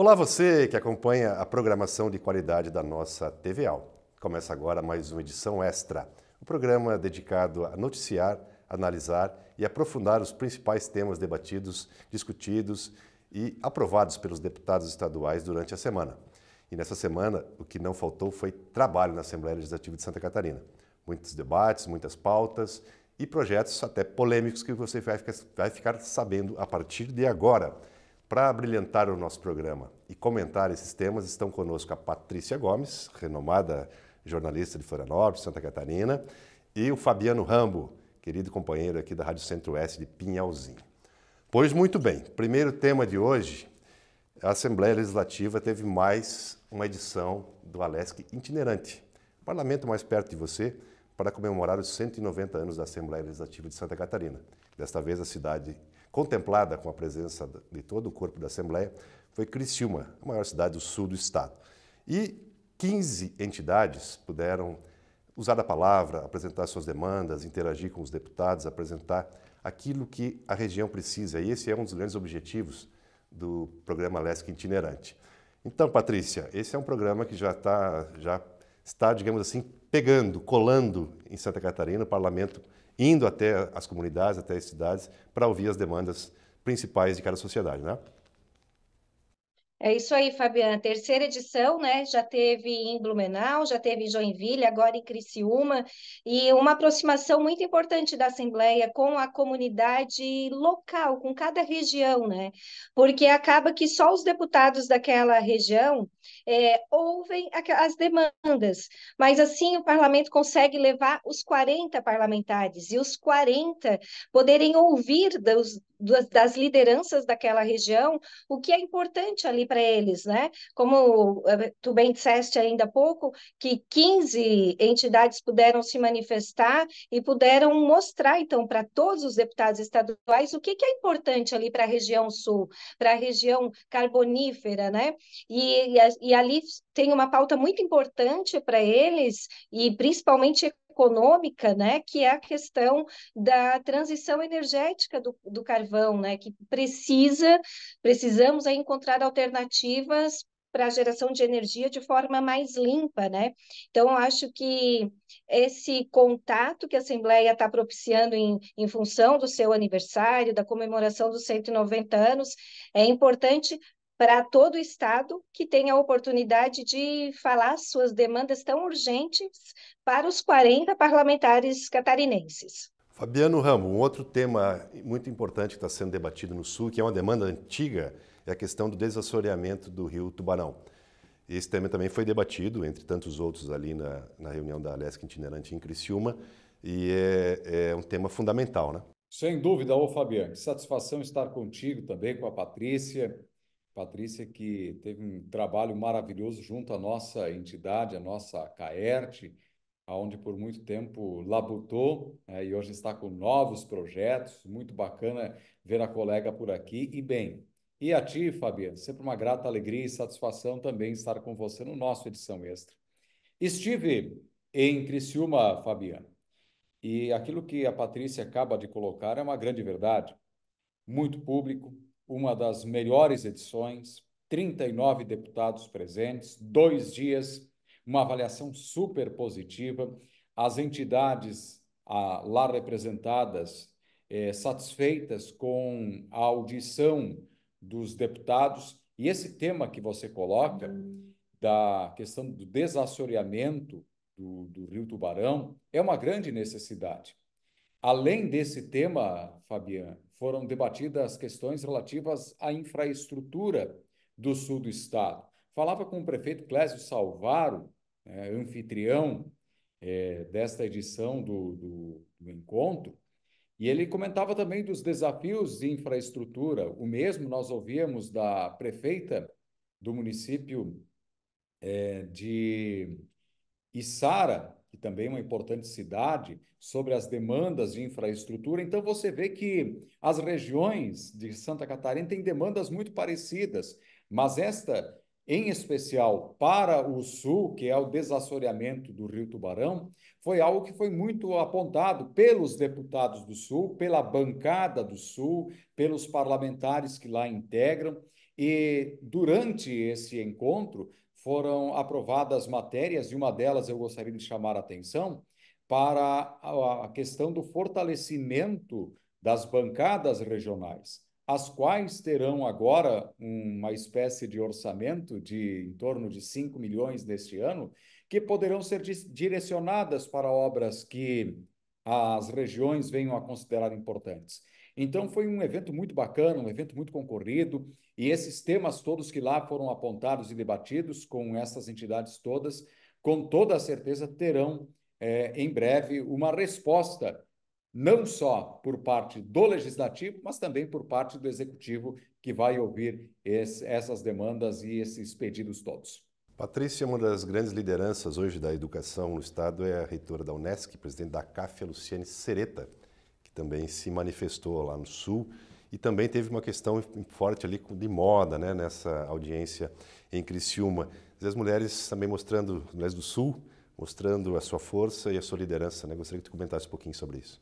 Olá você que acompanha a programação de qualidade da nossa TVAL. Começa agora mais uma edição extra, um programa dedicado a noticiar, analisar e aprofundar os principais temas debatidos, discutidos e aprovados pelos deputados estaduais durante a semana. E nessa semana, o que não faltou foi trabalho na Assembleia Legislativa de Santa Catarina. Muitos debates, muitas pautas e projetos até polêmicos que você vai ficar sabendo a partir de agora. Para brilhantar o nosso programa e comentar esses temas, estão conosco a Patrícia Gomes, renomada jornalista de Florianópolis, Santa Catarina, e o Fabiano Rambo, querido companheiro aqui da Rádio Centro-Oeste de Pinhalzinho. Pois muito bem, primeiro tema de hoje, a Assembleia Legislativa teve mais uma edição do Alesc itinerante. O parlamento mais perto de você para comemorar os 190 anos da Assembleia Legislativa de Santa Catarina. Desta vez a cidade Contemplada com a presença de todo o corpo da Assembleia foi Criciúma, a maior cidade do sul do estado. E 15 entidades puderam usar a palavra, apresentar suas demandas, interagir com os deputados, apresentar aquilo que a região precisa. E esse é um dos grandes objetivos do programa LESC itinerante. Então, Patrícia, esse é um programa que já está, já está, digamos assim, pegando, colando em Santa Catarina. O parlamento indo até as comunidades, até as cidades, para ouvir as demandas principais de cada sociedade, né? É isso aí, Fabiana. Terceira edição, né? Já teve em Blumenau, já teve em Joinville, agora em Criciúma, e uma aproximação muito importante da Assembleia com a comunidade local, com cada região, né? Porque acaba que só os deputados daquela região é, ouvem as demandas, mas assim o parlamento consegue levar os 40 parlamentares e os 40 poderem ouvir dos, das lideranças daquela região, o que é importante ali para eles, né? Como eh, tu bem disseste ainda há pouco, que 15 entidades puderam se manifestar e puderam mostrar, então, para todos os deputados estaduais o que, que é importante ali para a região sul, para a região carbonífera, né? E, e, e ali tem uma pauta muito importante para eles, e principalmente econômica, né, que é a questão da transição energética do, do carvão, né, que precisa, precisamos encontrar alternativas para a geração de energia de forma mais limpa, né? Então, acho que esse contato que a Assembleia está propiciando em, em função do seu aniversário, da comemoração dos 190 anos, é importante para todo o Estado que tenha a oportunidade de falar suas demandas tão urgentes para os 40 parlamentares catarinenses. Fabiano Ramo, um outro tema muito importante que está sendo debatido no Sul, que é uma demanda antiga, é a questão do desassoreamento do rio Tubarão. Esse tema também foi debatido, entre tantos outros, ali na, na reunião da Alesca Itinerante em Criciúma, e é, é um tema fundamental, né? Sem dúvida, ô Fabiano, satisfação estar contigo também, com a Patrícia, Patrícia, que teve um trabalho maravilhoso junto à nossa entidade, a nossa CAERT, onde por muito tempo labutou né, e hoje está com novos projetos. Muito bacana ver a colega por aqui. E bem, e a ti, Fabiano, sempre uma grata alegria e satisfação também estar com você no nosso Edição Extra. Estive em Criciúma, Fabiano, e aquilo que a Patrícia acaba de colocar é uma grande verdade. Muito público, uma das melhores edições, 39 deputados presentes, dois dias, uma avaliação super positiva, as entidades ah, lá representadas eh, satisfeitas com a audição dos deputados e esse tema que você coloca da questão do desassoreamento do, do Rio Tubarão é uma grande necessidade. Além desse tema, Fabiana, foram debatidas questões relativas à infraestrutura do sul do estado. Falava com o prefeito Clésio Salvaro, é, anfitrião é, desta edição do, do, do encontro, e ele comentava também dos desafios de infraestrutura. O mesmo nós ouvíamos da prefeita do município é, de Isara, que também é uma importante cidade, sobre as demandas de infraestrutura. Então, você vê que as regiões de Santa Catarina têm demandas muito parecidas, mas esta, em especial para o sul, que é o desassoreamento do Rio Tubarão, foi algo que foi muito apontado pelos deputados do sul, pela bancada do sul, pelos parlamentares que lá integram. E durante esse encontro, foram aprovadas matérias, e uma delas eu gostaria de chamar a atenção para a questão do fortalecimento das bancadas regionais, as quais terão agora uma espécie de orçamento de em torno de 5 milhões neste ano, que poderão ser direcionadas para obras que as regiões venham a considerar importantes. Então foi um evento muito bacana, um evento muito concorrido, e esses temas todos que lá foram apontados e debatidos com essas entidades todas, com toda a certeza terão é, em breve uma resposta, não só por parte do legislativo, mas também por parte do executivo, que vai ouvir esse, essas demandas e esses pedidos todos. Patrícia, uma das grandes lideranças hoje da educação no Estado é a reitora da Unesc, presidente da CAF, Luciane Sereta também se manifestou lá no Sul e também teve uma questão forte ali de moda, né, nessa audiência em Criciúma. As mulheres também mostrando, as mulheres do Sul, mostrando a sua força e a sua liderança, né? Gostaria que tu comentasse um pouquinho sobre isso.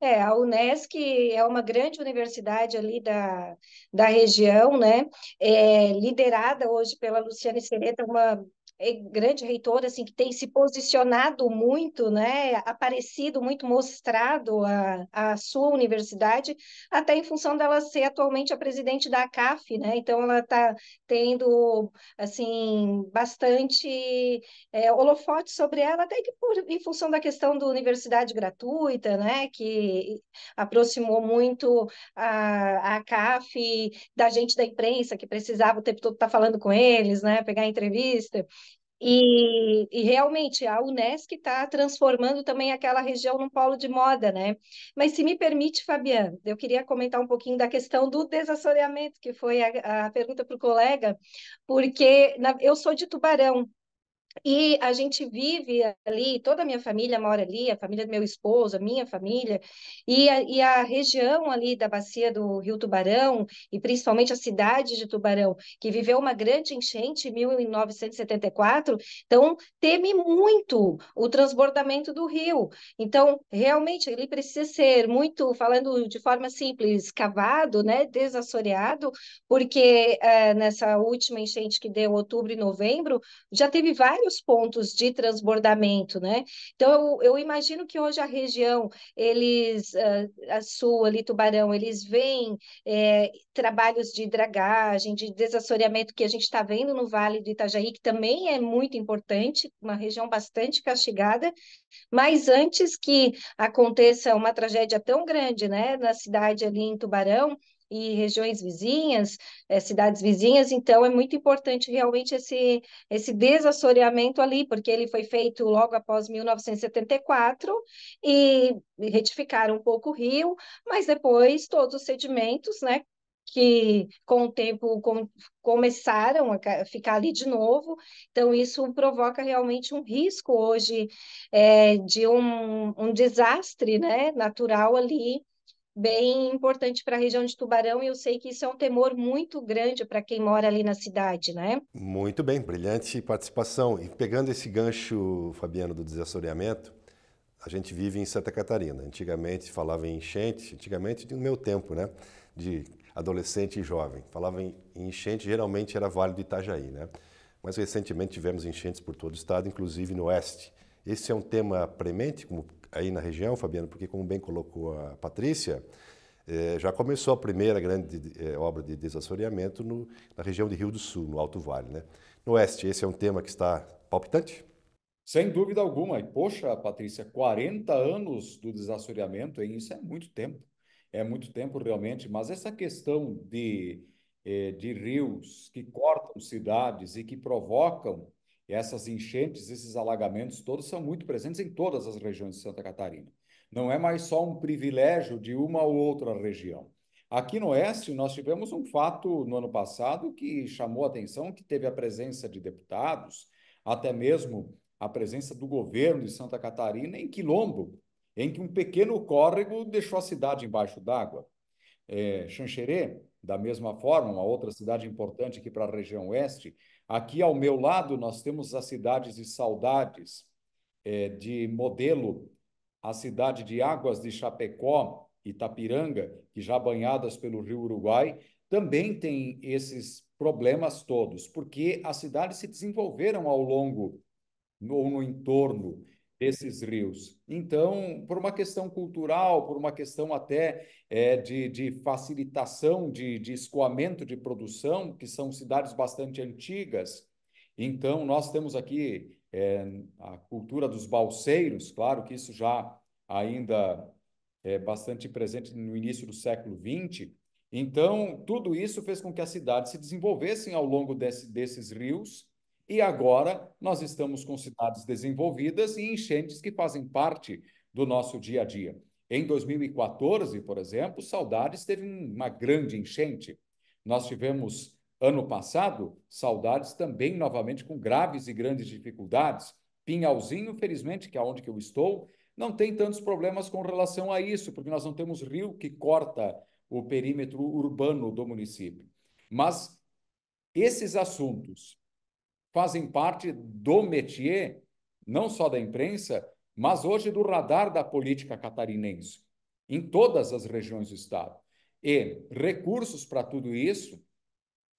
É, a UNESCO é uma grande universidade ali da, da região, né? É liderada hoje pela Luciane Sereta, uma é grande reitora assim que tem se posicionado muito, né, aparecido muito, mostrado a, a sua universidade, até em função dela ser atualmente a presidente da CAF, né? Então ela está tendo assim bastante é, holofote sobre ela, até que por, em função da questão da universidade gratuita, né, que aproximou muito a, a CAF da gente da imprensa que precisava o tempo todo estar tá falando com eles, né, pegar entrevista e, e, realmente a Unesco está transformando também aquela região num polo de moda, né? Mas se me permite, Fabiana, eu queria comentar um pouquinho da questão do desassoreamento, que foi a, a pergunta para o colega, porque na, eu sou de Tubarão, e a gente vive ali, toda a minha família mora ali, a família do meu esposo, a minha família, e a, e a região ali da bacia do Rio Tubarão, e principalmente a cidade de Tubarão, que viveu uma grande enchente em 1974, então teme muito o transbordamento do rio. Então, realmente, ele precisa ser muito, falando de forma simples, cavado, né, desassoreado, porque uh, nessa última enchente que deu outubro e novembro, já teve vários outros pontos de transbordamento, né? Então, eu, eu imagino que hoje a região, eles, ah, a, sua ali, Tubarão, eles veem é, trabalhos de dragagem, de desassoreamento que a gente está vendo no Vale do Itajaí, que também é muito importante, uma região bastante castigada, mas antes que aconteça uma tragédia tão grande, né, na cidade ali em Tubarão, e regiões vizinhas, é, cidades vizinhas, então é muito importante realmente esse, esse desassoreamento ali, porque ele foi feito logo após 1974 e retificaram um pouco o rio, mas depois todos os sedimentos, né, que com o tempo com, começaram a ficar ali de novo. Então, isso provoca realmente um risco hoje é, de um, um desastre né, natural ali bem importante para a região de Tubarão e eu sei que isso é um temor muito grande para quem mora ali na cidade, né? Muito bem, brilhante participação. E pegando esse gancho, Fabiano, do desassoreamento, a gente vive em Santa Catarina. Antigamente falava em enchente, antigamente no meu tempo, né? De adolescente e jovem. Falava em enchente, geralmente era Vale do Itajaí, né? Mas recentemente tivemos enchentes por todo o estado, inclusive no oeste. Esse é um tema premente, como aí na região, Fabiano, porque, como bem colocou a Patrícia, eh, já começou a primeira grande eh, obra de desassoreamento no, na região de Rio do Sul, no Alto Vale. Né? No Oeste, esse é um tema que está palpitante? Sem dúvida alguma. E, poxa, Patrícia, 40 anos do desassoreamento, hein? isso é muito tempo. É muito tempo realmente, mas essa questão de, eh, de rios que cortam cidades e que provocam e essas enchentes, esses alagamentos todos são muito presentes em todas as regiões de Santa Catarina. Não é mais só um privilégio de uma ou outra região. Aqui no Oeste, nós tivemos um fato no ano passado que chamou a atenção, que teve a presença de deputados, até mesmo a presença do governo de Santa Catarina em Quilombo, em que um pequeno córrego deixou a cidade embaixo d'água. É, Xanxerê, da mesma forma, uma outra cidade importante aqui para a região Oeste, Aqui ao meu lado nós temos as cidades de Saudades, é, de Modelo, a cidade de Águas de Chapecó, Itapiranga, que já banhadas pelo rio Uruguai, também tem esses problemas todos, porque as cidades se desenvolveram ao longo ou no entorno desses rios. Então, por uma questão cultural, por uma questão até é, de, de, facilitação de, de escoamento de produção, que são cidades bastante antigas, então nós temos aqui é, a cultura dos balseiros, claro que isso já ainda é bastante presente no início do século XX. Então, tudo isso fez com que as cidades se desenvolvessem ao longo desse, desses rios, e agora nós estamos com cidades desenvolvidas e enchentes que fazem parte do nosso dia a dia. Em 2014, por exemplo, Saudades teve uma grande enchente. Nós tivemos ano passado Saudades também novamente com graves e grandes dificuldades. Pinhalzinho, felizmente, que é onde que eu estou, não tem tantos problemas com relação a isso, porque nós não temos rio que corta o perímetro urbano do município. Mas esses assuntos fazem parte do métier, não só da imprensa, mas hoje do radar da política catarinense, em todas as regiões do Estado. E recursos para tudo isso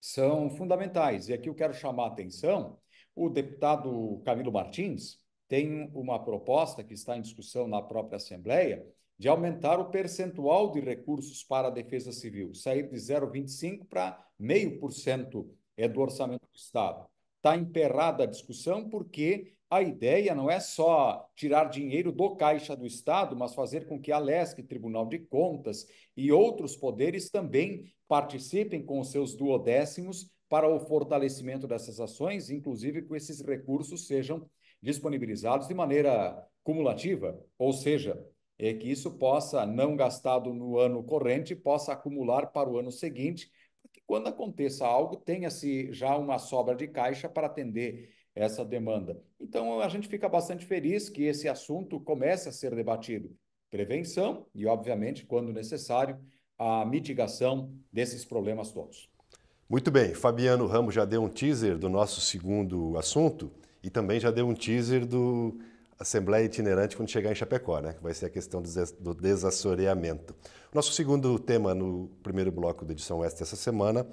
são fundamentais. E aqui eu quero chamar a atenção: o deputado Camilo Martins tem uma proposta que está em discussão na própria Assembleia de aumentar o percentual de recursos para a defesa civil, sair de 0,25% para 0,5% é do orçamento do Estado está emperrada a discussão, porque a ideia não é só tirar dinheiro do caixa do Estado, mas fazer com que a LESC, Tribunal de Contas e outros poderes também participem com os seus duodécimos para o fortalecimento dessas ações, inclusive que esses recursos sejam disponibilizados de maneira cumulativa, ou seja, é que isso possa, não gastado no ano corrente, possa acumular para o ano seguinte quando aconteça algo, tenha-se já uma sobra de caixa para atender essa demanda. Então, a gente fica bastante feliz que esse assunto comece a ser debatido. Prevenção e, obviamente, quando necessário, a mitigação desses problemas todos. Muito bem, Fabiano Ramos já deu um teaser do nosso segundo assunto e também já deu um teaser do Assembleia Itinerante quando chegar em Chapecó, né? que vai ser a questão do desassoreamento. Nosso segundo tema no primeiro bloco da edição Oeste dessa semana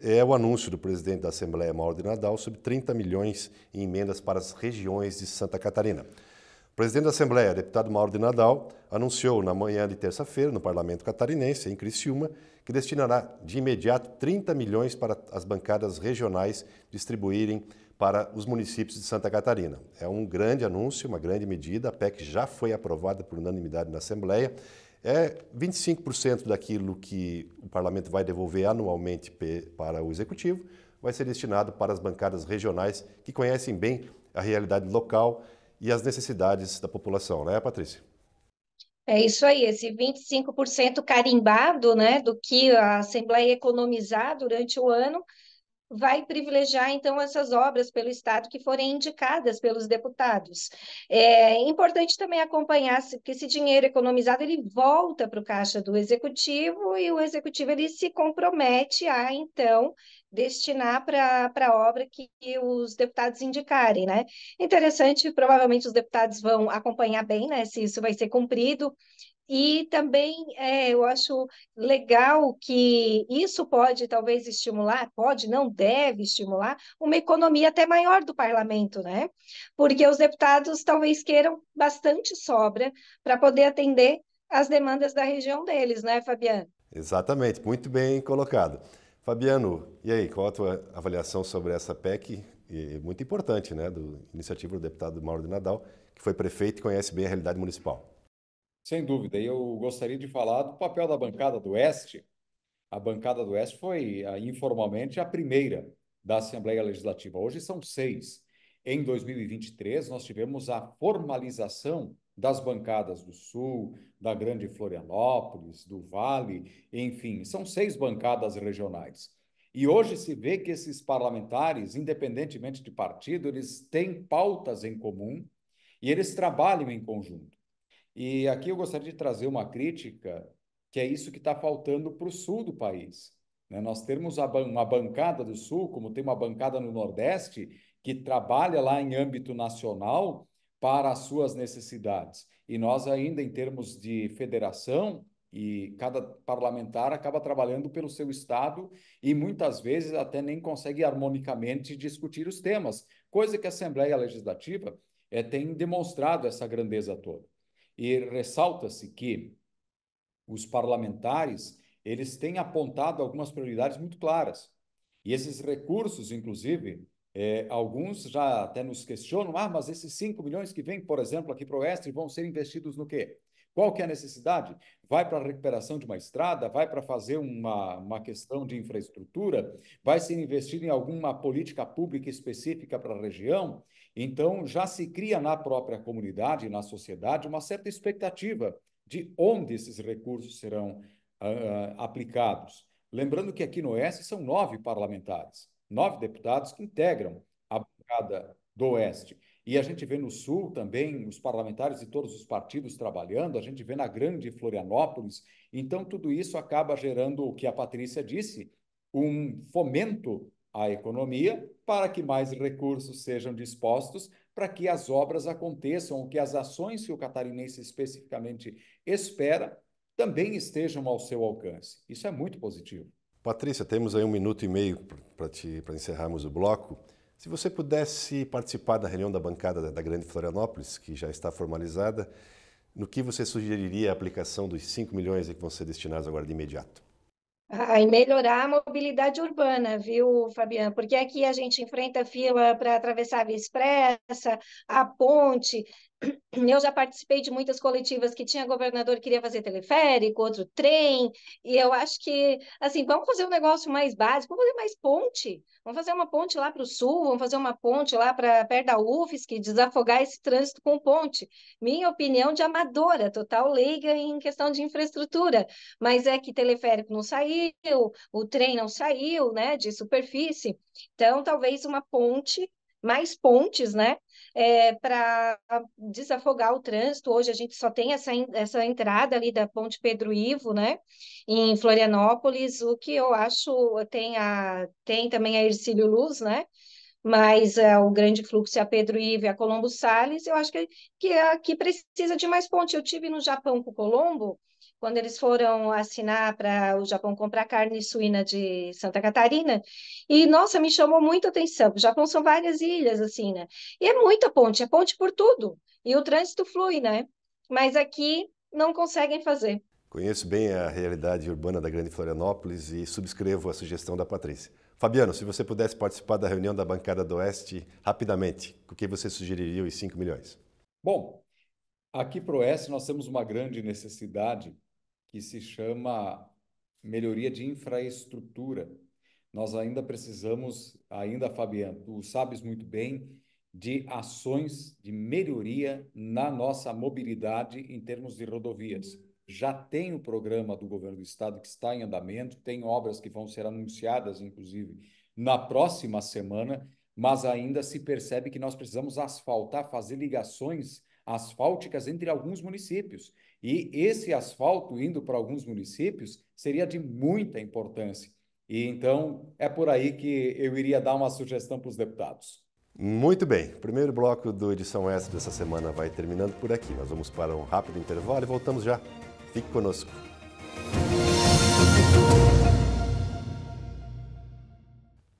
é o anúncio do presidente da Assembleia, Mauro de Nadal, sobre 30 milhões em emendas para as regiões de Santa Catarina. O presidente da Assembleia, deputado Mauro de Nadal, anunciou na manhã de terça-feira, no parlamento catarinense, em Criciúma, que destinará de imediato 30 milhões para as bancadas regionais distribuírem para os municípios de Santa Catarina. É um grande anúncio, uma grande medida. A PEC já foi aprovada por unanimidade na Assembleia. É 25% daquilo que o parlamento vai devolver anualmente para o executivo, vai ser destinado para as bancadas regionais que conhecem bem a realidade local e as necessidades da população, né, Patrícia? É isso aí, esse 25% carimbado, né, do que a Assembleia economizar durante o ano, vai privilegiar, então, essas obras pelo Estado que forem indicadas pelos deputados. É importante também acompanhar que esse dinheiro economizado, ele volta para o caixa do Executivo e o Executivo, ele se compromete a, então, destinar para a obra que os deputados indicarem, né? Interessante, provavelmente os deputados vão acompanhar bem, né, se isso vai ser cumprido, e também é, eu acho legal que isso pode talvez estimular, pode, não deve estimular, uma economia até maior do parlamento, né? Porque os deputados talvez queiram bastante sobra para poder atender às demandas da região deles, né, Fabiano? Exatamente, muito bem colocado. Fabiano, e aí, qual a tua avaliação sobre essa PEC? E muito importante, né, do iniciativa do deputado Mauro de Nadal, que foi prefeito e conhece bem a realidade municipal. Sem dúvida. E eu gostaria de falar do papel da bancada do Oeste. A bancada do Oeste foi, ah, informalmente, a primeira da Assembleia Legislativa. Hoje são seis. Em 2023, nós tivemos a formalização das bancadas do Sul, da Grande Florianópolis, do Vale, enfim, são seis bancadas regionais. E hoje se vê que esses parlamentares, independentemente de partido, eles têm pautas em comum e eles trabalham em conjunto. E aqui eu gostaria de trazer uma crítica, que é isso que está faltando para o sul do país. Né? Nós temos uma bancada do sul, como tem uma bancada no Nordeste, que trabalha lá em âmbito nacional para as suas necessidades. E nós ainda, em termos de federação, e cada parlamentar acaba trabalhando pelo seu estado e muitas vezes até nem consegue harmonicamente discutir os temas, coisa que a Assembleia Legislativa é, tem demonstrado essa grandeza toda. E ressalta-se que os parlamentares, eles têm apontado algumas prioridades muito claras. E esses recursos, inclusive, é, alguns já até nos questionam, ah, mas esses 5 milhões que vêm, por exemplo, aqui para o Oeste, vão ser investidos no quê? Qual que é a necessidade? Vai para a recuperação de uma estrada? Vai para fazer uma, uma questão de infraestrutura? Vai ser investido em alguma política pública específica para a região? Então, já se cria na própria comunidade, na sociedade, uma certa expectativa de onde esses recursos serão uh, aplicados. Lembrando que aqui no Oeste são nove parlamentares, nove deputados que integram a bancada do Oeste. E a gente vê no Sul também os parlamentares de todos os partidos trabalhando, a gente vê na grande Florianópolis. Então, tudo isso acaba gerando o que a Patrícia disse, um fomento à economia para que mais recursos sejam dispostos para que as obras aconteçam, que as ações que o catarinense especificamente espera também estejam ao seu alcance. Isso é muito positivo. Patrícia, temos aí um minuto e meio para encerrarmos o bloco. Se você pudesse participar da reunião da bancada da Grande Florianópolis, que já está formalizada, no que você sugeriria a aplicação dos 5 milhões que vão ser destinados agora de imediato? e melhorar a mobilidade urbana, viu, Fabiana? Porque aqui a gente enfrenta fila para atravessar a Via Expressa, a ponte, eu já participei de muitas coletivas que tinha governador que queria fazer teleférico, outro trem, e eu acho que, assim, vamos fazer um negócio mais básico, vamos fazer mais ponte, vamos fazer uma ponte lá para o sul, vamos fazer uma ponte lá para perto da UFSC, desafogar esse trânsito com ponte. Minha opinião de amadora, total leiga em questão de infraestrutura, mas é que teleférico não saiu, o trem não saiu, né, de superfície, então talvez uma ponte mais pontes, né? É, para desafogar o trânsito. Hoje a gente só tem essa, essa entrada ali da Ponte Pedro Ivo, né, em Florianópolis, o que eu acho tem a tem também a Ercílio Luz, né? Mas é, o grande fluxo é a Pedro Ivo e a Colombo Sales. Eu acho que, que é aqui precisa de mais ponte. Eu tive no Japão com o Colombo, quando eles foram assinar para o Japão comprar carne suína de Santa Catarina. E, nossa, me chamou muito a atenção. O Japão são várias ilhas, assim, né? E é muita ponte, é ponte por tudo. E o trânsito flui, né? Mas aqui não conseguem fazer. Conheço bem a realidade urbana da Grande Florianópolis e subscrevo a sugestão da Patrícia. Fabiano, se você pudesse participar da reunião da bancada do Oeste rapidamente, o que você sugeriria os 5 milhões? Bom, aqui para o Oeste nós temos uma grande necessidade que se chama melhoria de infraestrutura. Nós ainda precisamos, ainda, Fabiano, tu sabes muito bem, de ações de melhoria na nossa mobilidade em termos de rodovias. Já tem o programa do governo do estado que está em andamento, tem obras que vão ser anunciadas, inclusive, na próxima semana, mas ainda se percebe que nós precisamos asfaltar, fazer ligações asfálticas entre alguns municípios. E esse asfalto indo para alguns municípios seria de muita importância. E então é por aí que eu iria dar uma sugestão para os deputados. Muito bem. O primeiro bloco do edição extra dessa semana vai terminando por aqui. Nós vamos para um rápido intervalo e voltamos já. Fique conosco.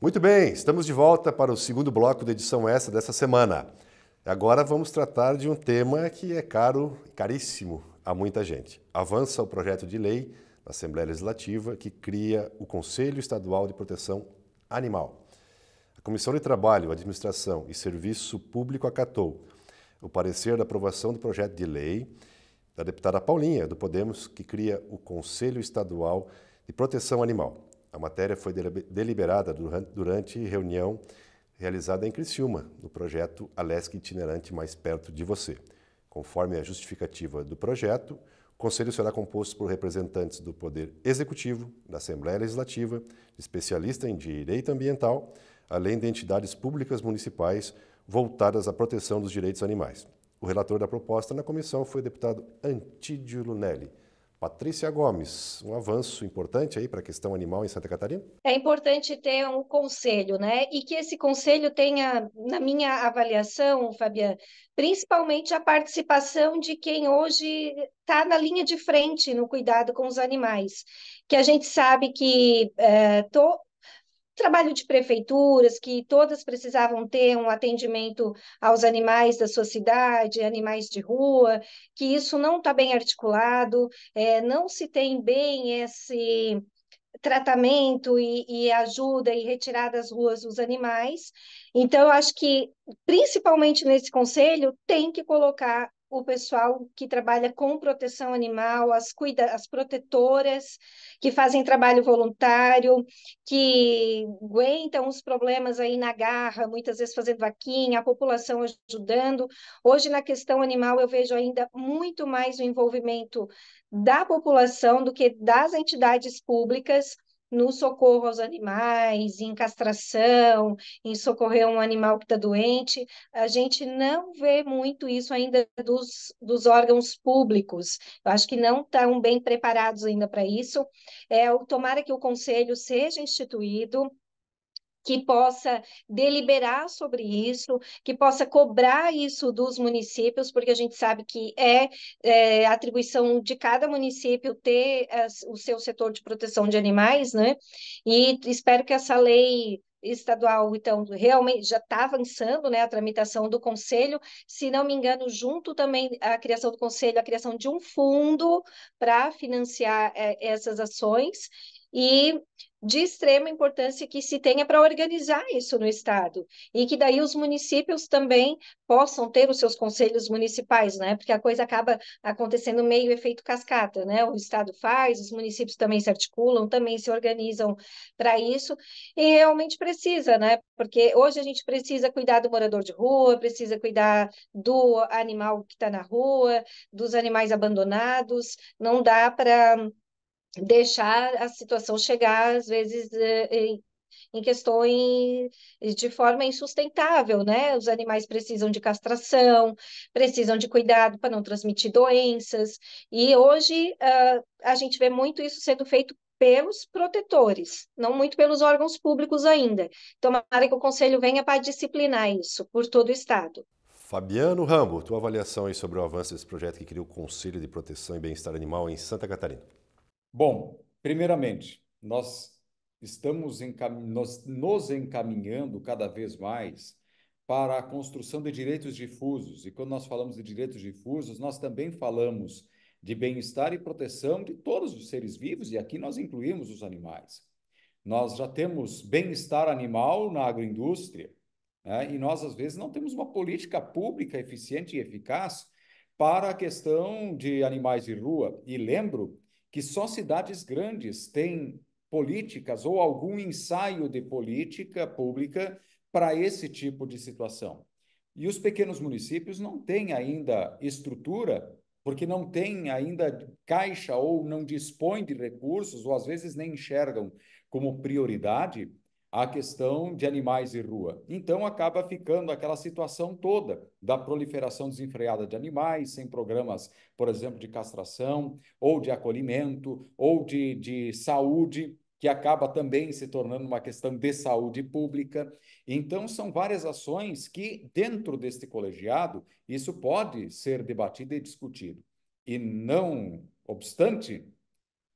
Muito bem, estamos de volta para o segundo bloco da edição extra dessa semana. Agora vamos tratar de um tema que é caro, caríssimo a muita gente. Avança o projeto de lei na Assembleia Legislativa que cria o Conselho Estadual de Proteção Animal. A Comissão de Trabalho, Administração e Serviço Público acatou o parecer da aprovação do projeto de lei da deputada Paulinha, do Podemos, que cria o Conselho Estadual de Proteção Animal. A matéria foi deliberada durante reunião realizada em Criciúma, no projeto Alesc Itinerante Mais Perto de Você. Conforme a justificativa do projeto, o Conselho será composto por representantes do Poder Executivo, da Assembleia Legislativa, especialista em direito ambiental, além de entidades públicas municipais voltadas à proteção dos direitos animais. O relator da proposta na comissão foi o deputado Antídio Lunelli. Patrícia Gomes, um avanço importante aí para a questão animal em Santa Catarina? É importante ter um conselho, né? E que esse conselho tenha, na minha avaliação, Fabiana, principalmente a participação de quem hoje está na linha de frente no cuidado com os animais. Que a gente sabe que é, eh, to, trabalho de prefeituras, que todas precisavam ter um atendimento aos animais da sua cidade, animais de rua, que isso não está bem articulado, é, não se tem bem esse tratamento e, e, ajuda e retirar das ruas os animais. Então, eu acho que, principalmente nesse conselho, tem que colocar o pessoal que trabalha com proteção animal, as, cuida, as protetoras que fazem trabalho voluntário, que aguentam os problemas aí na garra, muitas vezes fazendo vaquinha, a população ajudando. Hoje, na questão animal, eu vejo ainda muito mais o envolvimento da população do que das entidades públicas no socorro aos animais, em castração, em socorrer um animal que está doente, a gente não vê muito isso ainda dos, dos órgãos públicos. Eu acho que não estão bem preparados ainda para isso. É, tomara que o conselho seja instituído, que possa deliberar sobre isso, que possa cobrar isso dos municípios, porque a gente sabe que é, é atribuição de cada município ter eh, o seu setor de proteção de animais, né? E espero que essa lei estadual, então, realmente já está avançando né, a tramitação do conselho, se não me engano, junto também à criação do conselho, a criação de um fundo para financiar é, essas ações, e de extrema importância que se tenha para organizar isso no Estado e que daí os municípios também possam ter os seus conselhos municipais, né? Porque a coisa acaba acontecendo meio efeito cascata, né? O Estado faz, os municípios também se articulam, também se organizam para isso e realmente precisa, né? Porque hoje a gente precisa cuidar do morador de rua, precisa cuidar do animal que está na rua, dos animais abandonados, não dá para deixar a situação chegar, às vezes, eh, em, em questões de forma insustentável, né? Os animais precisam de castração, precisam de cuidado para não transmitir doenças, e hoje uh, a gente vê muito isso sendo feito pelos protetores, não muito pelos órgãos públicos ainda. Tomara que o Conselho venha para disciplinar isso por todo o Estado. Fabiano Rambo, tua avaliação aí sobre o avanço desse projeto que cria o Conselho de Proteção e Bem-Estar Animal em Santa Catarina. Bom, primeiramente, nós estamos encam... nós nos encaminhando cada vez mais para a construção de direitos difusos. E quando nós falamos de direitos difusos, nós também falamos de bem-estar e proteção de todos os seres vivos, e aqui nós incluímos os animais. Nós já temos bem-estar animal na agroindústria, né? e nós, às vezes, não temos uma política pública eficiente e eficaz para a questão de animais de rua. E lembro que só cidades grandes têm políticas ou algum ensaio de política pública para esse tipo de situação. E os pequenos municípios não têm ainda estrutura, porque não têm ainda caixa ou não dispõem de recursos, ou às vezes nem enxergam como prioridade a questão de animais em rua. Então acaba ficando aquela situação toda da proliferação desenfreada de animais, sem programas, por exemplo, de castração, ou de acolhimento, ou de, de saúde, que acaba também se tornando uma questão de saúde pública. Então, são várias ações que, dentro deste colegiado, isso pode ser debatido e discutido. E não obstante,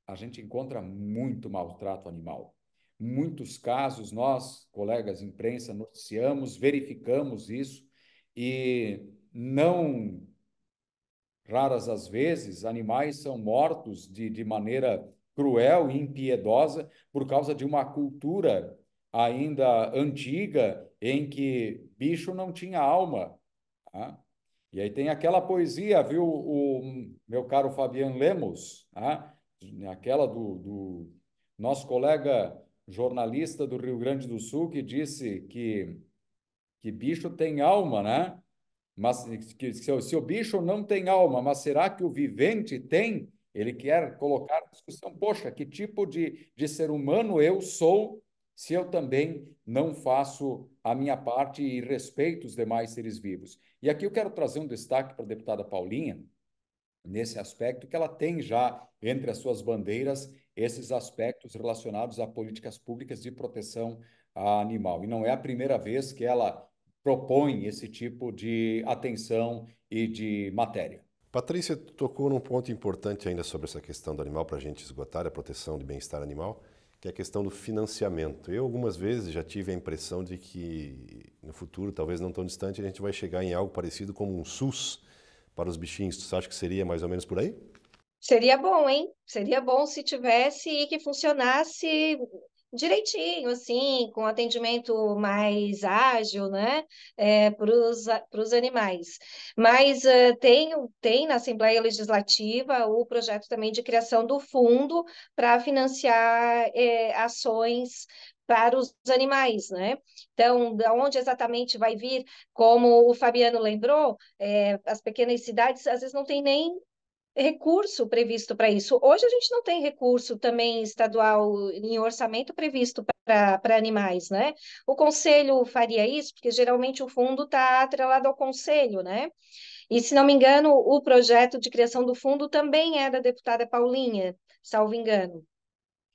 a gente encontra muito maltrato animal Muitos casos nós, colegas de imprensa, noticiamos, verificamos isso e não raras as vezes animais são mortos de, de maneira cruel e impiedosa por causa de uma cultura ainda antiga em que bicho não tinha alma. Tá? E aí tem aquela poesia, viu, o meu caro Fabiano Lemos, tá? aquela do, do nosso colega jornalista do Rio Grande do Sul que disse que, que bicho tem alma, né? Mas que, se, se o bicho não tem alma, mas será que o vivente tem? Ele quer colocar a discussão, poxa, que tipo de, de ser humano eu sou se eu também não faço a minha parte e respeito os demais seres vivos? E aqui eu quero trazer um destaque para a deputada Paulinha, nesse aspecto que ela tem já entre as suas bandeiras esses aspectos relacionados a políticas públicas de proteção animal. E não é a primeira vez que ela propõe esse tipo de atenção e de matéria. Patrícia tocou num ponto importante ainda sobre essa questão do animal para a gente esgotar a proteção de bem-estar animal, que é a questão do financiamento. Eu algumas vezes já tive a impressão de que no futuro, talvez não tão distante, a gente vai chegar em algo parecido como um SUS para os bichinhos. Você acha que seria mais ou menos por aí? Seria bom, hein? Seria bom se tivesse e que funcionasse direitinho, assim, com atendimento mais ágil, né, é, para os animais. Mas uh, tem, tem na Assembleia Legislativa o projeto também de criação do fundo para financiar é, ações para os animais, né? Então, de onde exatamente vai vir? Como o Fabiano lembrou, é, as pequenas cidades às vezes não tem nem recurso previsto para isso. Hoje a gente não tem recurso também estadual em orçamento previsto para animais, né? O conselho faria isso, porque geralmente o fundo está atrelado ao conselho, né? E se não me engano, o projeto de criação do fundo também é da deputada Paulinha, salvo engano.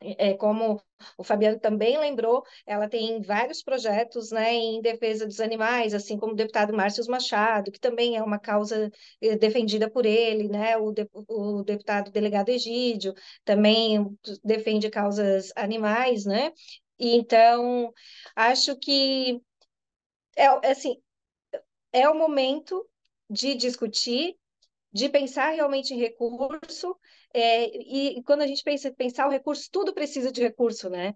É, é, como o Fabiano também lembrou, ela tem vários projetos né, em defesa dos animais, assim como o deputado Márcio Machado, que também é uma causa eh, defendida por ele, né, o, de, o deputado delegado Egídio também defende causas animais, né? Então, acho que é, assim, é o momento de discutir de pensar realmente em recurso, é, e quando a gente pensa pensar o recurso, tudo precisa de recurso, né?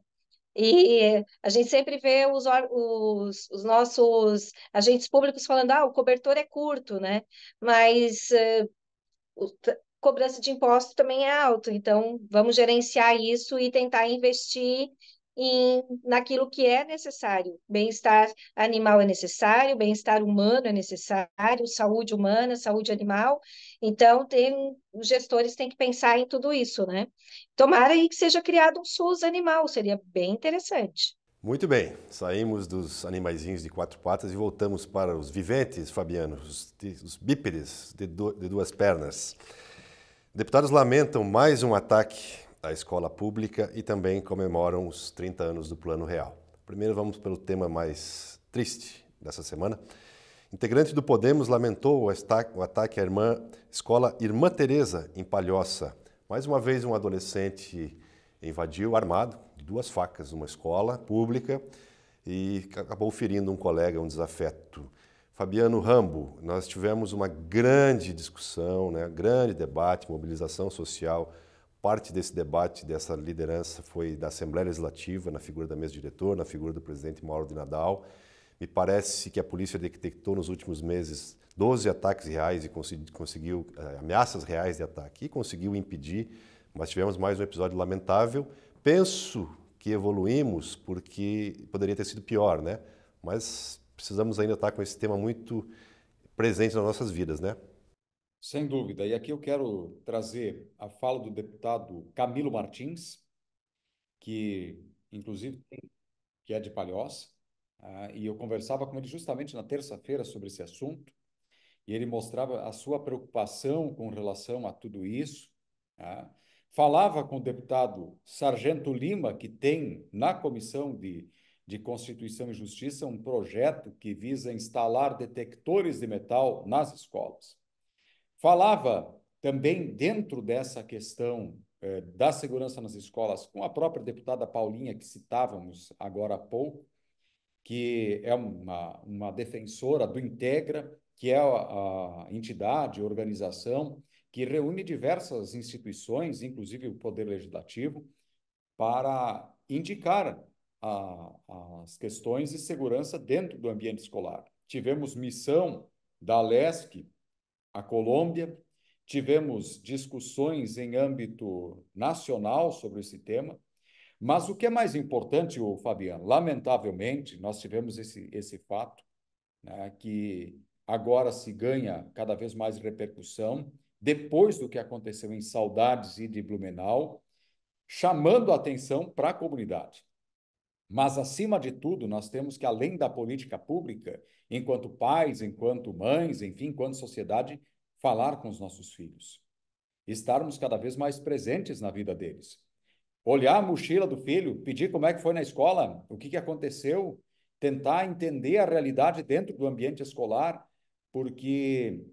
E a gente sempre vê os, os, os nossos agentes públicos falando, ah, o cobertor é curto, né? Mas uh, cobrança de imposto também é alto, então vamos gerenciar isso e tentar investir em, naquilo que é necessário. Bem-estar animal é necessário, bem-estar humano é necessário, saúde humana, saúde animal. Então, tem, os gestores têm que pensar em tudo isso, né? Tomara aí que seja criado um SUS animal, seria bem interessante. Muito bem, saímos dos animaizinhos de quatro patas e voltamos para os viventes, Fabiano, os, os bípedes de, do, de duas pernas. Deputados lamentam mais um ataque da escola pública e também comemoram os 30 anos do Plano Real. Primeiro vamos pelo tema mais triste dessa semana. Integrante do Podemos lamentou o ataque à irmã, escola Irmã Teresa em Palhoça. Mais uma vez um adolescente invadiu armado, de duas facas, uma escola pública e acabou ferindo um colega, um desafeto. Fabiano Rambo, nós tivemos uma grande discussão, né, grande debate, mobilização social Parte desse debate, dessa liderança, foi da Assembleia Legislativa, na figura da mesa diretora, na figura do presidente Mauro de Nadal. Me parece que a polícia detectou nos últimos meses 12 ataques reais e conseguiu, eh, ameaças reais de ataque e conseguiu impedir, mas tivemos mais um episódio lamentável. Penso que evoluímos porque poderia ter sido pior, né? Mas precisamos ainda estar com esse tema muito presente nas nossas vidas, né? Sem dúvida. E aqui eu quero trazer a fala do deputado Camilo Martins, que inclusive que é de Palhoça, uh, e eu conversava com ele justamente na terça-feira sobre esse assunto, e ele mostrava a sua preocupação com relação a tudo isso. Uh. Falava com o deputado Sargento Lima, que tem na Comissão de, de Constituição e Justiça um projeto que visa instalar detectores de metal nas escolas. Falava também dentro dessa questão é, da segurança nas escolas com a própria deputada Paulinha, que citávamos agora há pouco, que é uma, uma defensora do Integra, que é a, a entidade, organização que reúne diversas instituições, inclusive o Poder Legislativo, para indicar a, as questões de segurança dentro do ambiente escolar. Tivemos missão da LESC a Colômbia. Tivemos discussões em âmbito nacional sobre esse tema. Mas o que é mais importante, o Fabiano, lamentavelmente, nós tivemos esse, esse fato né, que agora se ganha cada vez mais repercussão, depois do que aconteceu em Saudades e de Blumenau, chamando a atenção para a comunidade. Mas, acima de tudo, nós temos que, além da política pública, enquanto pais, enquanto mães, enfim, enquanto sociedade, falar com os nossos filhos. Estarmos cada vez mais presentes na vida deles. Olhar a mochila do filho, pedir como é que foi na escola, o que, que aconteceu, tentar entender a realidade dentro do ambiente escolar, porque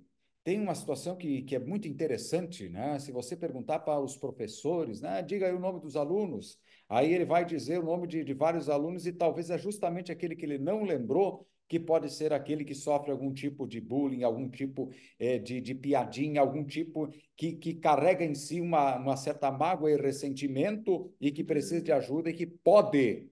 tem uma situação que, que é muito interessante, né? Se você perguntar para os professores, né? Diga aí o nome dos alunos. Aí ele vai dizer o nome de, de vários alunos e talvez é justamente aquele que ele não lembrou que pode ser aquele que sofre algum tipo de bullying, algum tipo é, de, de, piadinha, algum tipo que, que carrega em si uma, uma certa mágoa e ressentimento e que precisa de ajuda e que pode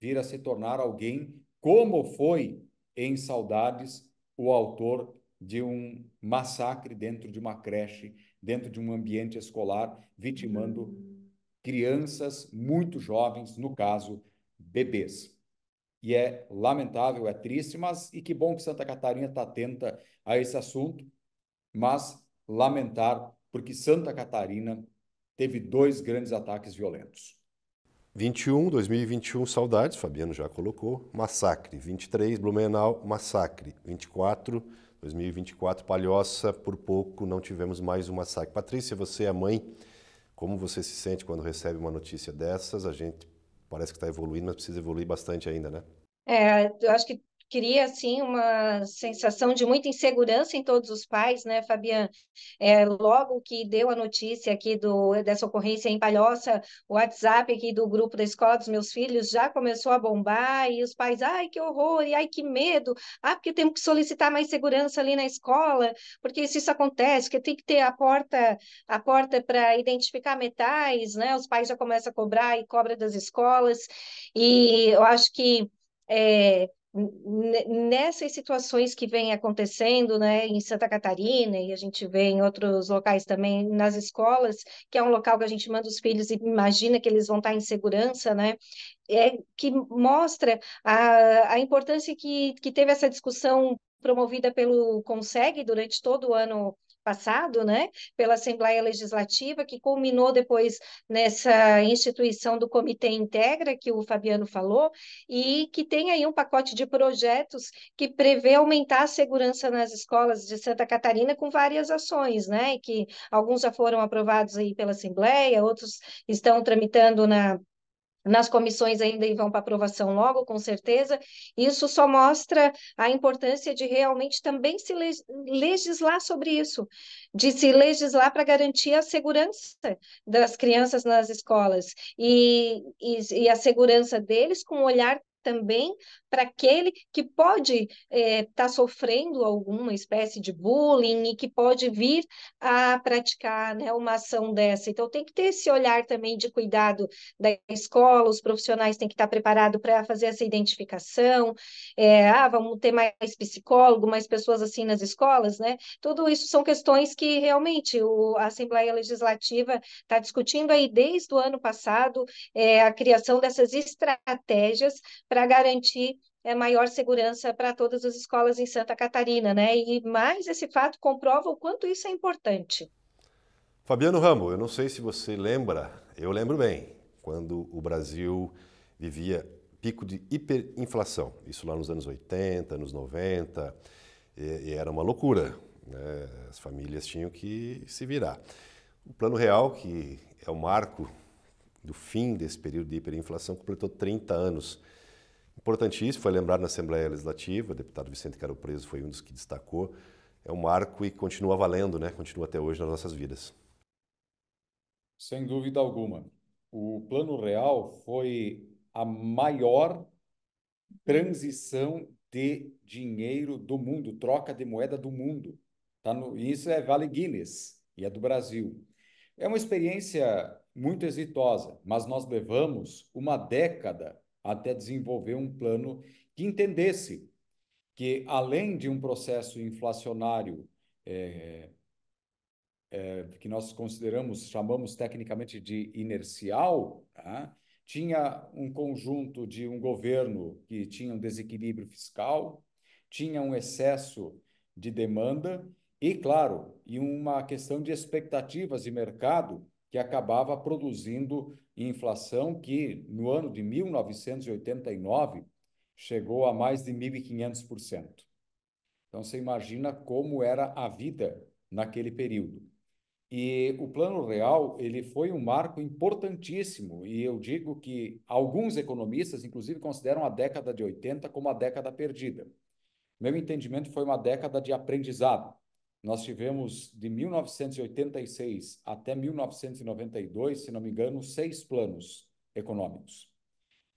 vir a se tornar alguém, como foi em Saudades o autor de um massacre dentro de uma creche, dentro de um ambiente escolar, vitimando crianças muito jovens, no caso, bebês. E é lamentável, é triste, mas e que bom que Santa Catarina está atenta a esse assunto, mas lamentar, porque Santa Catarina teve dois grandes ataques violentos. 21, 2021, saudades, Fabiano já colocou, massacre. 23, Blumenau, massacre. 24, 2024, Palhoça, por pouco não tivemos mais uma saque. Patrícia, você é mãe, como você se sente quando recebe uma notícia dessas? A gente parece que está evoluindo, mas precisa evoluir bastante ainda, né? É, eu acho que cria assim uma sensação de muita insegurança em todos os pais, né, Fabiana? É, logo que deu a notícia aqui do, dessa ocorrência em Palhoça, o WhatsApp aqui do grupo da escola dos meus filhos já começou a bombar e os pais, ai que horror, e ai que medo, ah porque temos que solicitar mais segurança ali na escola, porque se isso acontece, que tem que ter a porta a porta para identificar metais, né? Os pais já começam a cobrar e cobra das escolas e eu acho que é, nessas situações que vem acontecendo, né, em Santa Catarina e a gente vê em outros locais também nas escolas, que é um local que a gente manda os filhos e imagina que eles vão estar em segurança, né, é que mostra a, a importância que, que teve essa discussão promovida pelo Conseg durante todo o ano passado, né, pela Assembleia Legislativa, que culminou depois nessa instituição do Comitê Integra, que o Fabiano falou, e que tem aí um pacote de projetos que prevê aumentar a segurança nas escolas de Santa Catarina com várias ações, né, que alguns já foram aprovados aí pela Assembleia, outros estão tramitando na nas comissões ainda e vão para aprovação logo, com certeza. Isso só mostra a importância de realmente também se legislar sobre isso, de se legislar para garantir a segurança das crianças nas escolas e, e, e a segurança deles com um olhar também para aquele que pode estar eh, é, tá sofrendo alguma espécie de bullying e que pode vir a praticar né, uma ação dessa. Então, tem que ter esse olhar também de cuidado da escola, os profissionais têm que estar tá preparados para fazer essa identificação. É, ah, vamos ter mais psicólogo, mais pessoas assim nas escolas, né? Tudo isso são questões que realmente o, a Assembleia Legislativa está discutindo aí desde o ano passado é, a criação dessas estratégias para garantir é, maior segurança para todas as escolas em Santa Catarina, né? E mais esse fato comprova o quanto isso é importante. Fabiano Ramo, eu não sei se você lembra, eu lembro bem, quando o Brasil vivia pico de hiperinflação, isso lá nos anos 80, anos 90, e, e era uma loucura. Né? As famílias tinham que se virar. O Plano Real, que é o marco do fim desse período de hiperinflação, completou 30 anos. Importantíssimo, foi lembrado na Assembleia Legislativa, o deputado Vicente Caro Preso foi um dos que destacou. É um marco e continua valendo, né? continua até hoje nas nossas vidas. Sem dúvida alguma. O Plano Real foi a maior transição de dinheiro do mundo, troca de moeda do mundo. Tá no, isso é Vale Guinness e é do Brasil. É uma experiência muito exitosa, mas nós levamos uma década até desenvolver um plano que entendesse que, além de um processo inflacionário é, é, que nós consideramos, chamamos tecnicamente de inercial, tá? tinha um conjunto de um governo que tinha um desequilíbrio fiscal, tinha um excesso de demanda e, claro, e uma questão de expectativas de mercado que acabava produzindo inflação que, no ano de 1989, chegou a mais de 1.500%. Então, você imagina como era a vida naquele período. E o Plano Real ele foi um marco importantíssimo, e eu digo que alguns economistas, inclusive, consideram a década de 80 como a década perdida. Meu entendimento foi uma década de aprendizado. Nós tivemos de 1986 até 1992, se não me engano, seis planos econômicos,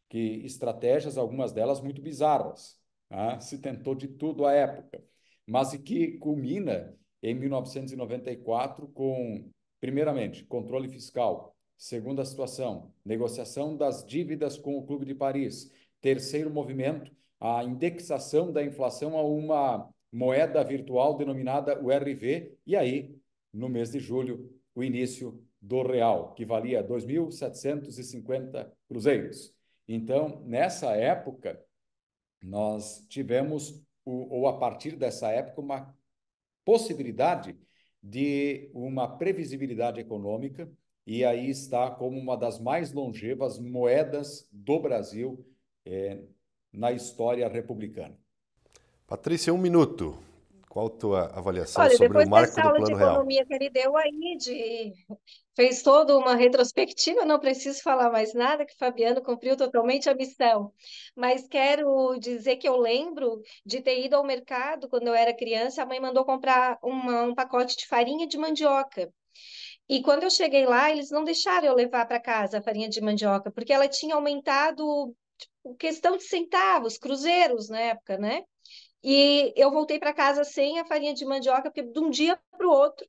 que estratégias, algumas delas muito bizarras, né? se tentou de tudo à época, mas que culmina em 1994 com, primeiramente, controle fiscal, segunda situação, negociação das dívidas com o Clube de Paris, terceiro movimento, a indexação da inflação a uma moeda virtual denominada o RV, e aí, no mês de julho, o início do real, que valia 2.750 cruzeiros. Então, nessa época, nós tivemos, ou a partir dessa época, uma possibilidade de uma previsibilidade econômica, e aí está como uma das mais longevas moedas do Brasil eh, na história republicana. Patrícia, um minuto. Qual a tua avaliação Olha, sobre o marco do plano real? Depois dessa aula de economia que ele deu aí, de... fez toda uma retrospectiva, não preciso falar mais nada, que Fabiano cumpriu totalmente a missão. Mas quero dizer que eu lembro de ter ido ao mercado quando eu era criança, a mãe mandou comprar uma, um pacote de farinha de mandioca. E quando eu cheguei lá, eles não deixaram eu levar para casa a farinha de mandioca, porque ela tinha aumentado tipo, questão de centavos, cruzeiros na época, né? E eu voltei para casa sem a farinha de mandioca, porque de um dia para o outro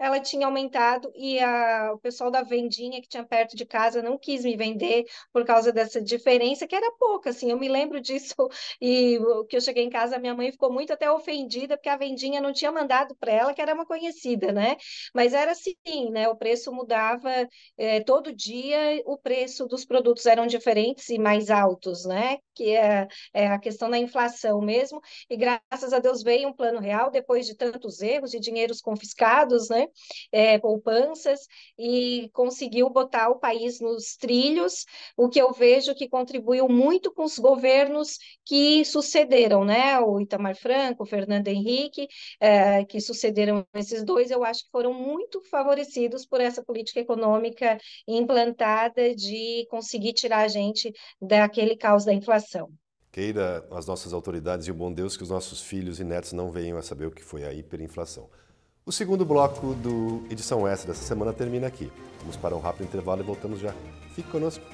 ela tinha aumentado e a, o pessoal da vendinha que tinha perto de casa não quis me vender por causa dessa diferença, que era pouca, assim, eu me lembro disso e que eu cheguei em casa, minha mãe ficou muito até ofendida porque a vendinha não tinha mandado para ela, que era uma conhecida, né? Mas era assim, né? O preço mudava eh, todo dia, o preço dos produtos eram diferentes e mais altos, né? Que é, é a questão da inflação mesmo. E graças a Deus veio um plano real depois de tantos erros e dinheiros confiscados, né? É, poupanças e conseguiu botar o país nos trilhos, o que eu vejo que contribuiu muito com os governos que sucederam, né? O Itamar Franco, o Fernando Henrique, é, que sucederam esses dois, eu acho que foram muito favorecidos por essa política econômica implantada de conseguir tirar a gente daquele caos da inflação. Queira as nossas autoridades e o bom Deus que os nossos filhos e netos não venham a saber o que foi a hiperinflação. O segundo bloco do Edição S dessa semana termina aqui. Vamos para um rápido intervalo e voltamos já. Fique conosco.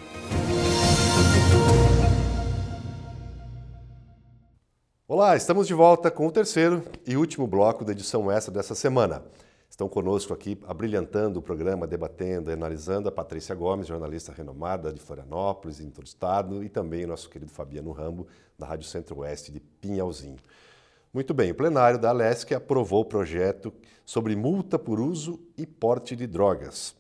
Olá, estamos de volta com o terceiro e último bloco da edição extra dessa semana. Estão conosco aqui, abrilhantando o programa, debatendo e analisando a Patrícia Gomes, jornalista renomada de Florianópolis, em todo o estado, e também o nosso querido Fabiano Rambo, da Rádio Centro-Oeste de Pinhalzinho. Muito bem, o plenário da Alesc aprovou o projeto sobre multa por uso e porte de drogas.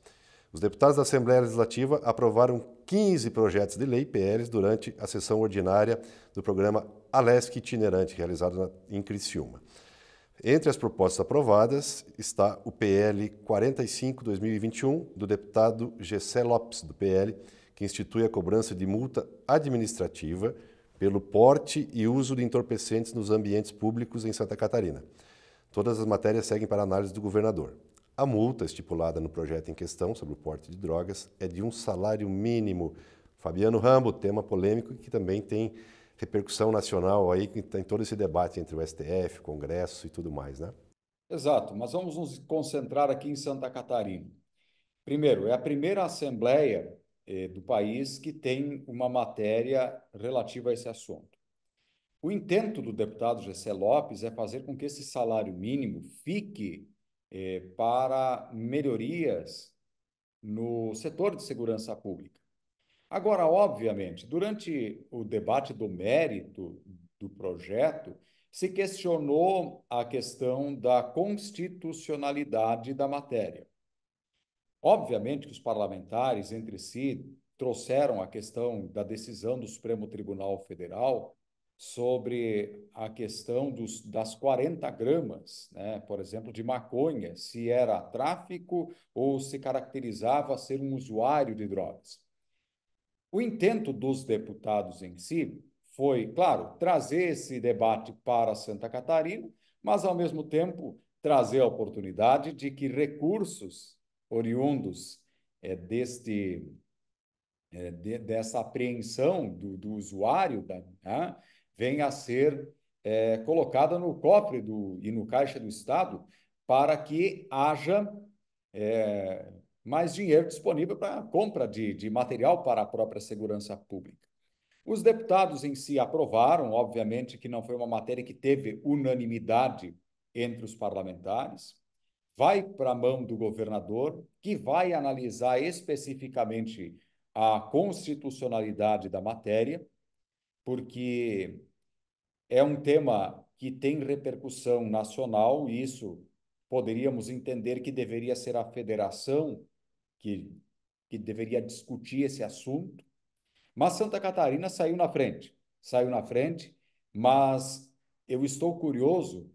Os deputados da Assembleia Legislativa aprovaram 15 projetos de lei PLs durante a sessão ordinária do programa Alesc Itinerante, realizado em Criciúma. Entre as propostas aprovadas está o PL 45-2021, do deputado Gessé Lopes, do PL, que institui a cobrança de multa administrativa pelo porte e uso de entorpecentes nos ambientes públicos em Santa Catarina. Todas as matérias seguem para análise do governador. A multa estipulada no projeto em questão sobre o porte de drogas é de um salário mínimo. Fabiano Rambo, tema polêmico que também tem repercussão nacional aí, que tem todo esse debate entre o STF, Congresso e tudo mais, né? Exato, mas vamos nos concentrar aqui em Santa Catarina. Primeiro, é a primeira assembleia eh, do país que tem uma matéria relativa a esse assunto. O intento do deputado Gessé Lopes é fazer com que esse salário mínimo fique eh, para melhorias no setor de segurança pública. Agora, obviamente, durante o debate do mérito do projeto, se questionou a questão da constitucionalidade da matéria. Obviamente que os parlamentares entre si trouxeram a questão da decisão do Supremo Tribunal Federal sobre a questão dos, das 40 gramas, né, por exemplo, de maconha, se era tráfico ou se caracterizava ser um usuário de drogas. O intento dos deputados em si foi, claro, trazer esse debate para Santa Catarina, mas, ao mesmo tempo, trazer a oportunidade de que recursos oriundos é, deste, é, de, dessa apreensão do, do usuário da, né, venha a ser é, colocada no cofre do, e no caixa do Estado para que haja é, mais dinheiro disponível para a compra de, de material para a própria segurança pública. Os deputados em si aprovaram, obviamente que não foi uma matéria que teve unanimidade entre os parlamentares, vai para a mão do governador, que vai analisar especificamente a constitucionalidade da matéria, porque é um tema que tem repercussão nacional e isso poderíamos entender que deveria ser a federação que, que deveria discutir esse assunto. Mas Santa Catarina saiu na frente, saiu na frente, mas eu estou curioso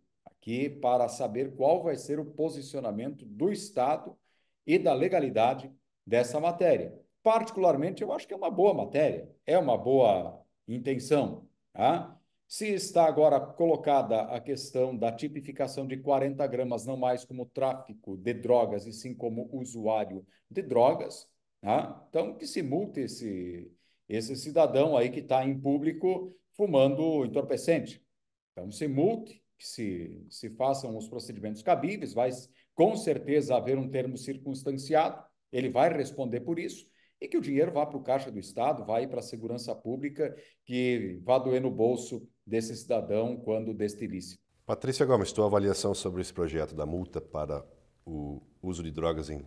que para saber qual vai ser o posicionamento do Estado e da legalidade dessa matéria. Particularmente, eu acho que é uma boa matéria, é uma boa intenção. Tá? Se está agora colocada a questão da tipificação de 40 gramas, não mais como tráfico de drogas, e sim como usuário de drogas, tá? então que se multe esse, esse cidadão aí que está em público fumando entorpecente. Então se multe, que se, se façam os procedimentos cabíveis, vai com certeza haver um termo circunstanciado, ele vai responder por isso, e que o dinheiro vá para o caixa do Estado, vai para a segurança pública, que vá doer no bolso desse cidadão quando deste ilícito. Patrícia Gomes, tua avaliação sobre esse projeto da multa para o uso de drogas em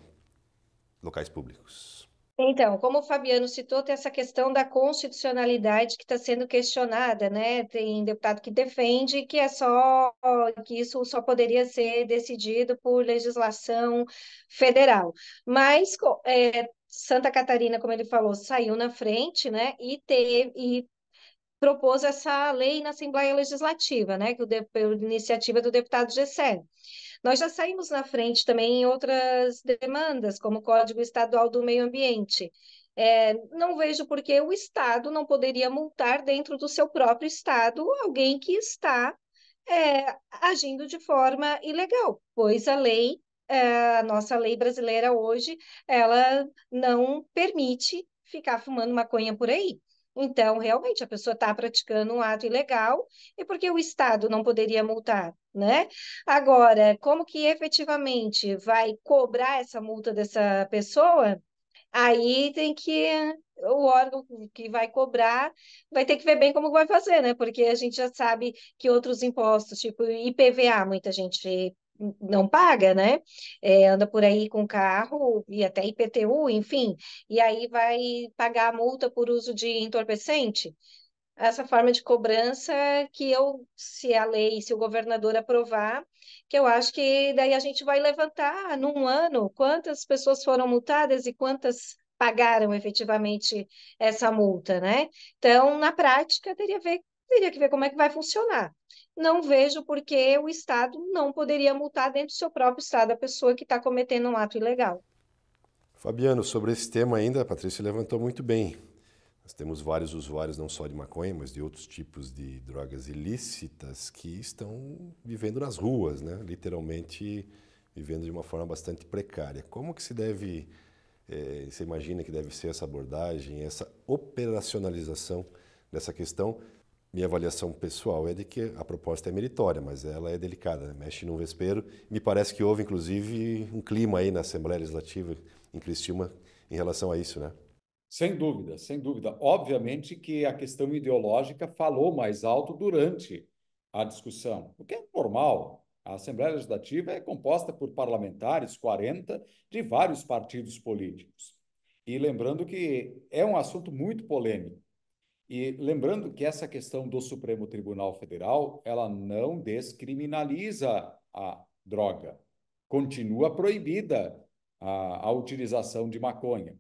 locais públicos? Então, como o Fabiano citou, tem essa questão da constitucionalidade que está sendo questionada, né? Tem deputado que defende que é só que isso só poderia ser decidido por legislação federal. Mas é, Santa Catarina, como ele falou, saiu na frente, né? E teve e propôs essa lei na Assembleia Legislativa, né, que o de, por iniciativa do deputado Gessé. Nós já saímos na frente também em outras demandas, como o Código Estadual do Meio Ambiente. É, não vejo por que o Estado não poderia multar dentro do seu próprio Estado alguém que está é, agindo de forma ilegal, pois a lei, é, a nossa lei brasileira hoje, ela não permite ficar fumando maconha por aí. Então, realmente, a pessoa está praticando um ato ilegal e por que o Estado não poderia multar, né? Agora, como que efetivamente vai cobrar essa multa dessa pessoa? Aí tem que o órgão que vai cobrar vai ter que ver bem como vai fazer, né? Porque a gente já sabe que outros impostos, tipo IPVA, muita gente não paga, né? É, anda por aí com carro e até IPTU, enfim, e aí vai pagar a multa por uso de entorpecente. Essa forma de cobrança que eu, se a lei, se o governador aprovar, que eu acho que daí a gente vai levantar num ano quantas pessoas foram multadas e quantas pagaram efetivamente essa multa, né? Então, na prática, teria, ver, teria que ver como é que vai funcionar não vejo por que o Estado não poderia multar dentro do seu próprio Estado a pessoa que está cometendo um ato ilegal. Fabiano, sobre esse tema ainda, a Patrícia levantou muito bem. Nós temos vários usuários, não só de maconha, mas de outros tipos de drogas ilícitas que estão vivendo nas ruas, né? literalmente vivendo de uma forma bastante precária. Como que se deve, eh, você imagina que deve ser essa abordagem, essa operacionalização dessa questão, minha avaliação pessoal é de que a proposta é meritória, mas ela é delicada, né? mexe num vespeiro. Me parece que houve, inclusive, um clima aí na Assembleia Legislativa em Criciúma em relação a isso, né? Sem dúvida, sem dúvida. Obviamente que a questão ideológica falou mais alto durante a discussão, o que é normal. A Assembleia Legislativa é composta por parlamentares, 40, de vários partidos políticos. E lembrando que é um assunto muito polêmico. E lembrando que essa questão do Supremo Tribunal Federal, ela não descriminaliza a droga. Continua proibida a, a utilização de maconha.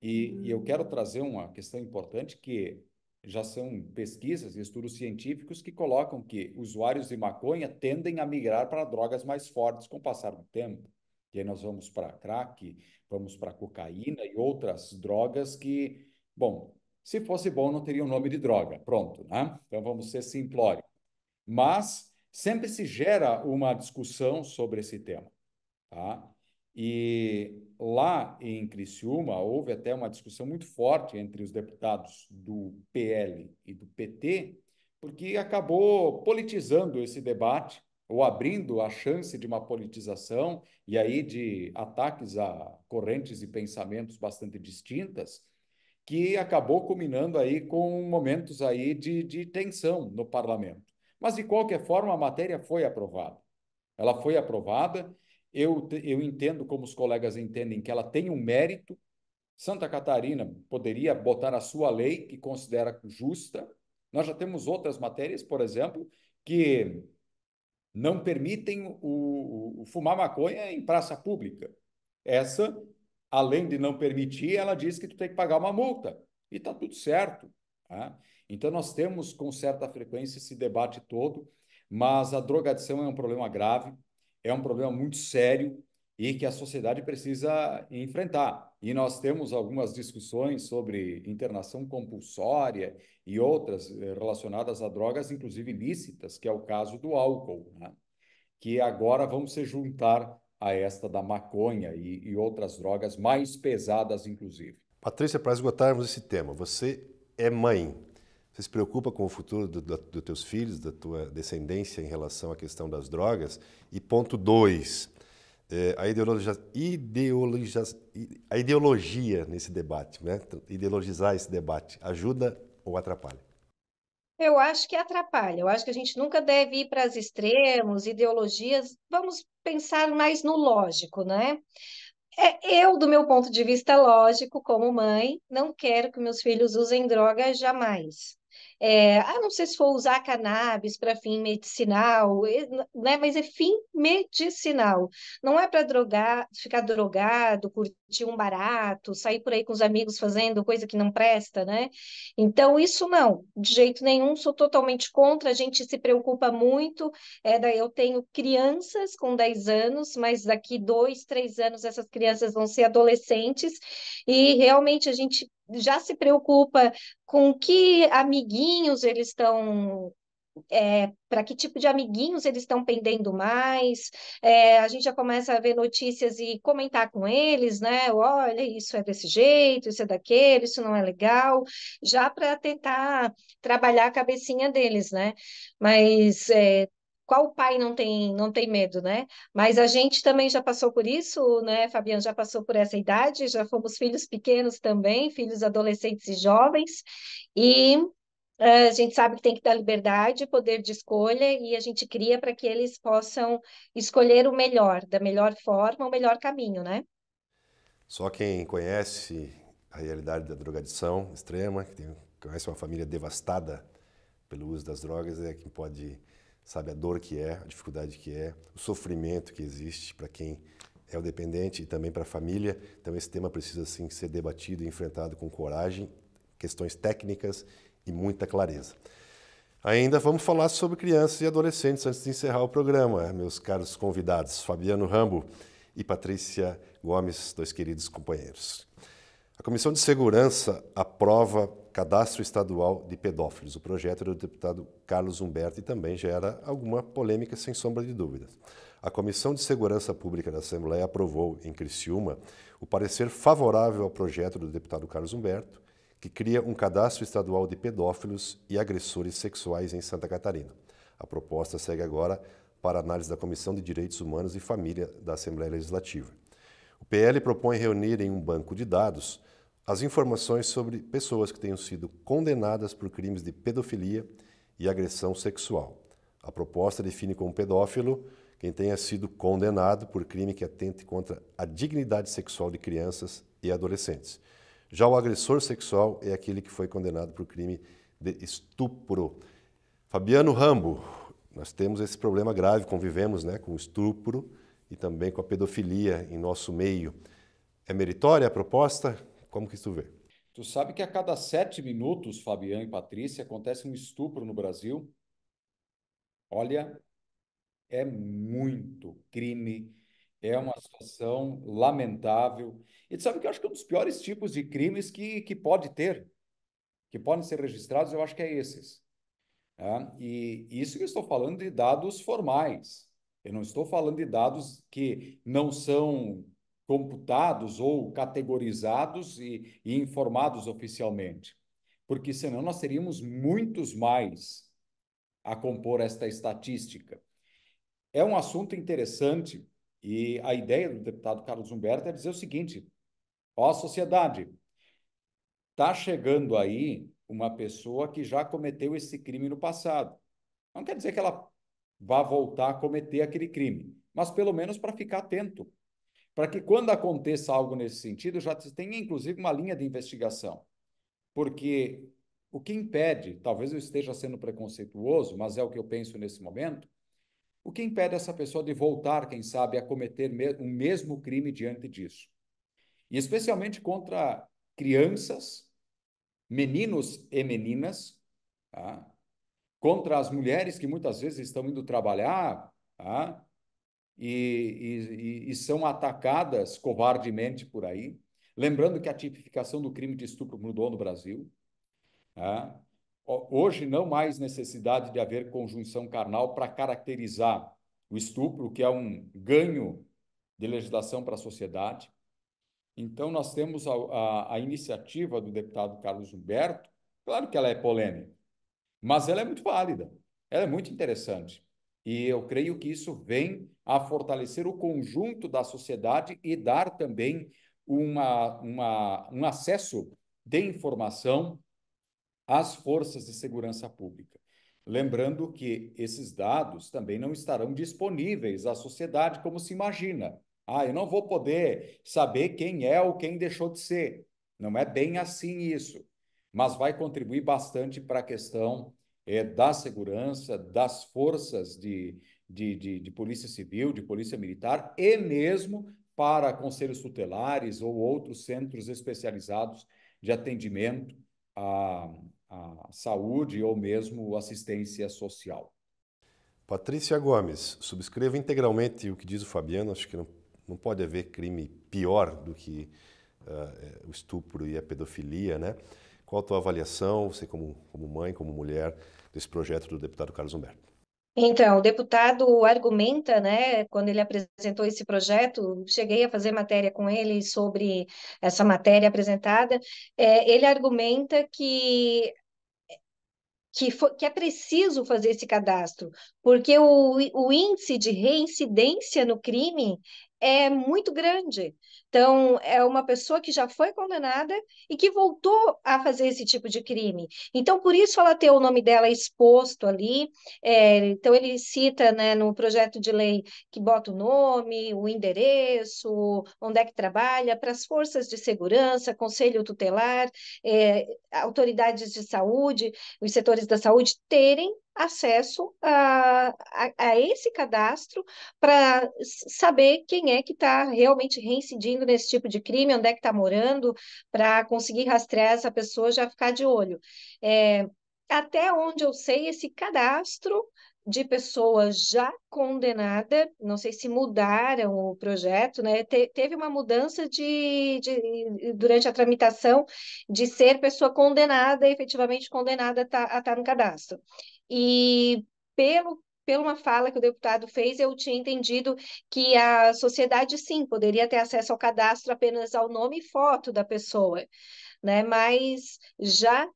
E, e eu quero trazer uma questão importante que já são pesquisas e estudos científicos que colocam que usuários de maconha tendem a migrar para drogas mais fortes com o passar do tempo. E aí nós vamos para crack, vamos para cocaína e outras drogas que, bom, se fosse bom, não teria o um nome de droga. Pronto, né? Então vamos ser simplórios. Mas sempre se gera uma discussão sobre esse tema, tá? E lá em Criciúma houve até uma discussão muito forte entre os deputados do PL e do PT, porque acabou politizando esse debate ou abrindo a chance de uma politização e aí de ataques a correntes e pensamentos bastante distintas que acabou culminando aí com momentos aí de, de tensão no parlamento. Mas, de qualquer forma, a matéria foi aprovada. Ela foi aprovada. Eu, eu entendo, como os colegas entendem, que ela tem um mérito. Santa Catarina poderia botar a sua lei, que considera justa. Nós já temos outras matérias, por exemplo, que não permitem o, o, o fumar maconha em praça pública. Essa além de não permitir, ela diz que tu tem que pagar uma multa. E está tudo certo. Tá? Então, nós temos com certa frequência esse debate todo, mas a drogadição é um problema grave, é um problema muito sério e que a sociedade precisa enfrentar. E nós temos algumas discussões sobre internação compulsória e outras eh, relacionadas a drogas, inclusive ilícitas, que é o caso do álcool, né? que agora vamos se juntar a esta da maconha e, e outras drogas mais pesadas, inclusive. Patrícia, para esgotarmos esse tema, você é mãe. Você se preocupa com o futuro dos do, do teus filhos, da tua descendência em relação à questão das drogas? E ponto 2, é, a, ideologia, ideologia, a ideologia nesse debate, né? ideologizar esse debate, ajuda ou atrapalha? Eu acho que atrapalha. Eu acho que a gente nunca deve ir para os extremos, ideologias. Vamos pensar mais no lógico, né? É, eu, do meu ponto de vista lógico, como mãe, não quero que meus filhos usem drogas jamais é, ah, não sei se for usar cannabis para fim medicinal, né? Mas é fim medicinal. Não é para drogar, ficar drogado, curtir um barato, sair por aí com os amigos fazendo coisa que não presta, né? Então isso não, de jeito nenhum. Sou totalmente contra. A gente se preocupa muito. É, eu tenho crianças com 10 anos, mas daqui dois, três anos essas crianças vão ser adolescentes e realmente a gente já se preocupa com que amiguinhos eles estão é, para que tipo de amiguinhos eles estão pendendo mais, é, a gente já começa a ver notícias e comentar com eles, né? Olha, isso é desse jeito, isso é daquele, isso não é legal, já para tentar trabalhar a cabecinha deles, né? Mas é, qual pai não tem não tem medo, né? Mas a gente também já passou por isso, né, Fabiano? Já passou por essa idade, já fomos filhos pequenos também, filhos adolescentes e jovens, e eh, a gente sabe que tem que dar liberdade, poder de escolha, e a gente cria para que eles possam escolher o melhor, da melhor forma, o melhor caminho, né? Só quem conhece a realidade da drogadição extrema, que tem, conhece uma família devastada pelo uso das drogas, é quem pode sabe a dor que é, a dificuldade que é, o sofrimento que existe para quem é o dependente e também para a família. Então esse tema precisa assim ser debatido e enfrentado com coragem, questões técnicas e muita clareza. Ainda vamos falar sobre crianças e adolescentes antes de encerrar o programa, né? meus caros convidados, Fabiano Rambo e Patrícia Gomes, dois queridos companheiros. A Comissão de Segurança aprova Cadastro Estadual de Pedófilos. O projeto é do deputado Carlos Humberto e também gera alguma polêmica, sem sombra de dúvidas. A Comissão de Segurança Pública da Assembleia aprovou, em Criciúma, o parecer favorável ao projeto do deputado Carlos Humberto, que cria um cadastro estadual de pedófilos e agressores sexuais em Santa Catarina. A proposta segue agora para análise da Comissão de Direitos Humanos e Família da Assembleia Legislativa. O PL propõe reunir em um banco de dados as informações sobre pessoas que tenham sido condenadas por crimes de pedofilia e agressão sexual. A proposta define como pedófilo quem tenha sido condenado por crime que atente contra a dignidade sexual de crianças e adolescentes. Já o agressor sexual é aquele que foi condenado por crime de estupro. Fabiano Rambo, nós temos esse problema grave, convivemos né, com o estupro e também com a pedofilia em nosso meio. É meritória a proposta? Como que isso vê? Tu sabe que a cada sete minutos, Fabiano e Patrícia, acontece um estupro no Brasil? Olha, é muito crime, é uma situação lamentável. E tu sabe que eu acho que é um dos piores tipos de crimes que, que pode ter, que podem ser registrados, eu acho que é esses. Tá? E isso que eu estou falando de dados formais. Eu não estou falando de dados que não são computados ou categorizados e, e informados oficialmente, porque senão nós teríamos muitos mais a compor esta estatística. É um assunto interessante e a ideia do deputado Carlos Humberto é dizer o seguinte: ó, sociedade, está chegando aí uma pessoa que já cometeu esse crime no passado. Não quer dizer que ela vá voltar a cometer aquele crime, mas pelo menos para ficar atento para que quando aconteça algo nesse sentido, já tenha inclusive uma linha de investigação. Porque o que impede, talvez eu esteja sendo preconceituoso, mas é o que eu penso nesse momento, o que impede essa pessoa de voltar, quem sabe, a cometer o mesmo crime diante disso? E especialmente contra crianças, meninos e meninas, tá? contra as mulheres que muitas vezes estão indo trabalhar, tá? e, e, e são atacadas covardemente por aí. Lembrando que a tipificação do crime de estupro mudou no Brasil. Né? Hoje, não mais necessidade de haver conjunção carnal para caracterizar o estupro, que é um ganho de legislação para a sociedade. Então, nós temos a, a, a, iniciativa do deputado Carlos Humberto, claro que ela é polêmica, mas ela é muito válida, ela é muito interessante. E eu creio que isso vem a fortalecer o conjunto da sociedade e dar também uma, uma, um acesso de informação às forças de segurança pública. Lembrando que esses dados também não estarão disponíveis à sociedade como se imagina. Ah, eu não vou poder saber quem é ou quem deixou de ser. Não é bem assim isso, mas vai contribuir bastante para a questão é, da segurança, das forças de, de, de, de, polícia civil, de polícia militar e mesmo para conselhos tutelares ou outros centros especializados de atendimento à, à saúde ou mesmo assistência social. Patrícia Gomes, subscrevo integralmente o que diz o Fabiano. Acho que não, não pode haver crime pior do que uh, o estupro e a pedofilia, né? Qual a tua avaliação, você como, como mãe, como mulher, desse projeto do deputado Carlos Humberto. Então, o deputado argumenta, né, quando ele apresentou esse projeto, cheguei a fazer matéria com ele sobre essa matéria apresentada, é, ele argumenta que que, for, que, é preciso fazer esse cadastro, porque o, o índice de reincidência no crime é muito grande. Então, é uma pessoa que já foi condenada e que voltou a fazer esse tipo de crime. Então, por isso ela tem o nome dela exposto ali. É, então, ele cita né, no projeto de lei que bota o nome, o endereço, onde é que trabalha, para as forças de segurança, conselho tutelar, é, autoridades de saúde, os setores da saúde terem acesso a, a, a esse cadastro para saber quem é que está realmente reincidindo nesse tipo de crime, onde é que está morando, para conseguir rastrear essa pessoa já ficar de olho. É, até onde eu sei, esse cadastro de pessoas já condenada, não sei se mudaram o projeto, né? Te, teve uma mudança de, de, durante a tramitação de ser pessoa condenada, efetivamente condenada a tá, estar tá no cadastro. E pelo pela uma fala que o deputado fez, eu tinha entendido que a sociedade sim poderia ter acesso ao cadastro apenas ao nome e foto da pessoa, né? Mas já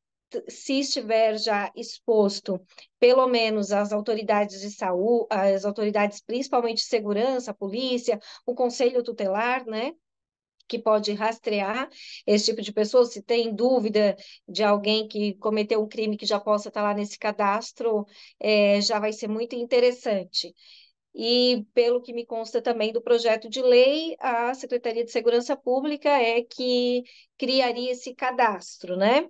se estiver já exposto, pelo menos as autoridades de saúde, as autoridades principalmente de segurança, a polícia, o conselho tutelar, né? que pode rastrear esse tipo de pessoa, se tem dúvida de alguém que cometeu um crime que já possa estar lá nesse cadastro, é, já vai ser muito interessante. E pelo que me consta também do projeto de lei, a Secretaria de Segurança Pública é que criaria esse cadastro, né?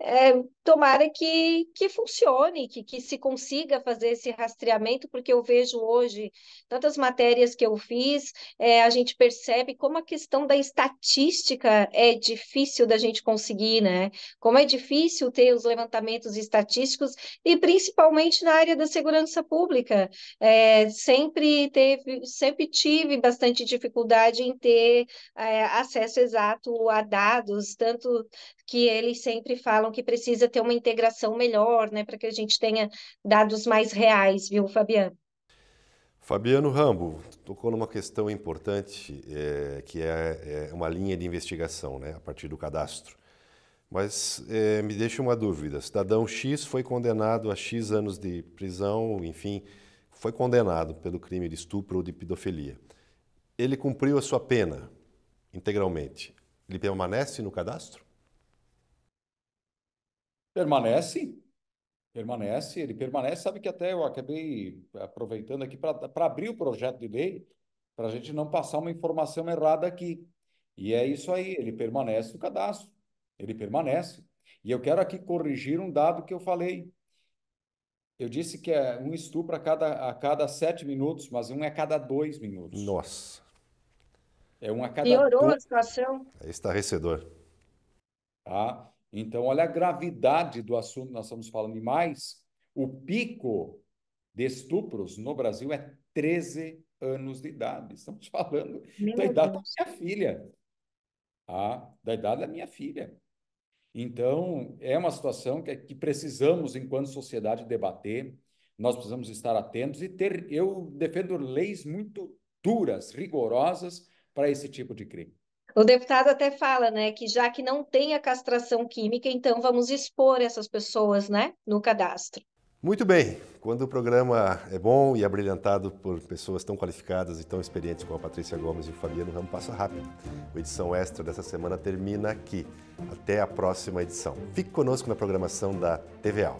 É, tomara que, que funcione, que, que se consiga fazer esse rastreamento, porque eu vejo hoje tantas matérias que eu fiz, é, a gente percebe como a questão da estatística é difícil da gente conseguir, né? Como é difícil ter os levantamentos estatísticos e principalmente na área da segurança pública. É, sempre teve, sempre tive bastante dificuldade em ter é, acesso exato a dados, tanto que eles sempre falam que precisa ter uma integração melhor, né, para que a gente tenha dados mais reais, viu, Fabiano? Fabiano Rambo tocou numa questão importante, é, que é, é, uma linha de investigação, né, a partir do cadastro. Mas é, me deixa uma dúvida: cidadão X foi condenado a X anos de prisão, enfim, foi condenado pelo crime de estupro ou de pedofilia. Ele cumpriu a sua pena integralmente. Ele permanece no cadastro? Permanece, permanece, ele permanece. Sabe que até eu acabei aproveitando aqui para abrir o projeto de lei, para a gente não passar uma informação errada aqui. E é isso aí, ele permanece no cadastro, ele permanece. E eu quero aqui corrigir um dado que eu falei. Eu disse que é um estupro a cada, a cada sete minutos, mas um é a cada dois minutos. Nossa. É um a cada. Piorou dois... a situação. É estarrecedor. Tá? Então, olha a gravidade do assunto, nós estamos falando demais. mais. O pico de estupros no Brasil é 13 anos de idade. Estamos falando Meu da idade Deus. da minha filha. Ah, da idade da minha filha. Então, é uma situação que, é que precisamos, enquanto sociedade, debater. Nós precisamos estar atentos e ter. Eu defendo leis muito duras, rigorosas para esse tipo de crime. O deputado até fala, né, que já que não tem a castração química, então vamos expor essas pessoas, né, no cadastro. Muito bem. Quando o programa é bom e abrilhantado é por pessoas tão qualificadas e tão experientes como a Patrícia Gomes e o Fabiano Ramo, passa rápido. A edição extra dessa semana termina aqui. Até a próxima edição. Fique conosco na programação da TVA.